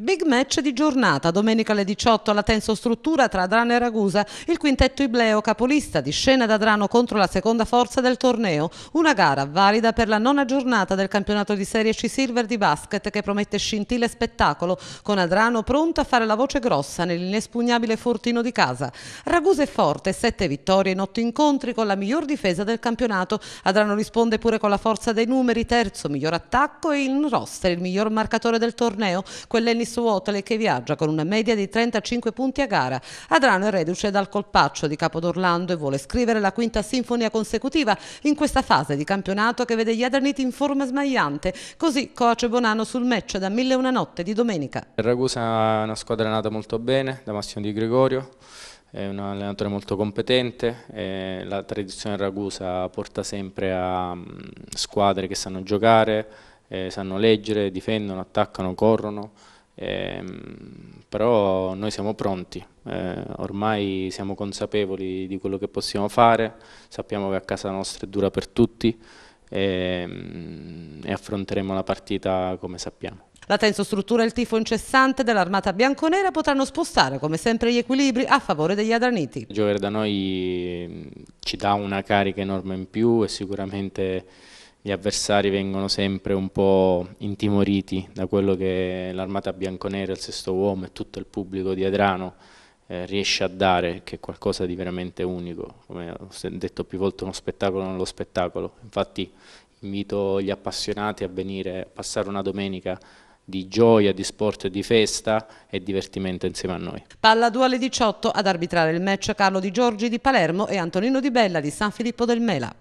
Big match di giornata, domenica alle 18 alla Tenso Struttura tra Adrano e Ragusa, il quintetto Ibleo capolista di scena d'Adrano contro la seconda forza del torneo, una gara valida per la nona giornata del campionato di Serie C Silver di basket che promette scintille e spettacolo, con Adrano pronto a fare la voce grossa nell'inespugnabile fortino di casa. Ragusa è forte, sette vittorie in otto incontri con la miglior difesa del campionato, Adrano risponde pure con la forza dei numeri, terzo miglior attacco e in roster il miglior marcatore del torneo, quell'ennesimo su Otale che viaggia con una media di 35 punti a gara. Adrano è reduce dal colpaccio di Capodorlando e vuole scrivere la quinta sinfonia consecutiva in questa fase di campionato che vede gli Adraniti in forma smagliante, così coace Bonano sul match da mille e una notte di domenica. Il Ragusa è una squadra nata molto bene, da Massimo Di Gregorio, è un allenatore molto competente, la tradizione Ragusa porta sempre a mm, squadre che sanno giocare, eh, sanno leggere, difendono, attaccano, corrono. Eh, però noi siamo pronti, eh, ormai siamo consapevoli di quello che possiamo fare, sappiamo che a casa nostra è dura per tutti e, ehm, e affronteremo la partita come sappiamo. La struttura e il tifo incessante dell'armata bianconera potranno spostare come sempre gli equilibri a favore degli adraniti. Giocare da noi ehm, ci dà una carica enorme in più e sicuramente gli avversari vengono sempre un po' intimoriti da quello che l'armata bianconera, il sesto uomo e tutto il pubblico di Adrano eh, riesce a dare, che è qualcosa di veramente unico, come ho detto più volte, uno spettacolo non lo spettacolo. Infatti invito gli appassionati a venire a passare una domenica di gioia, di sport, di festa e divertimento insieme a noi. Palla 2 alle 18 ad arbitrare il match Carlo Di Giorgi di Palermo e Antonino Di Bella di San Filippo del Mela.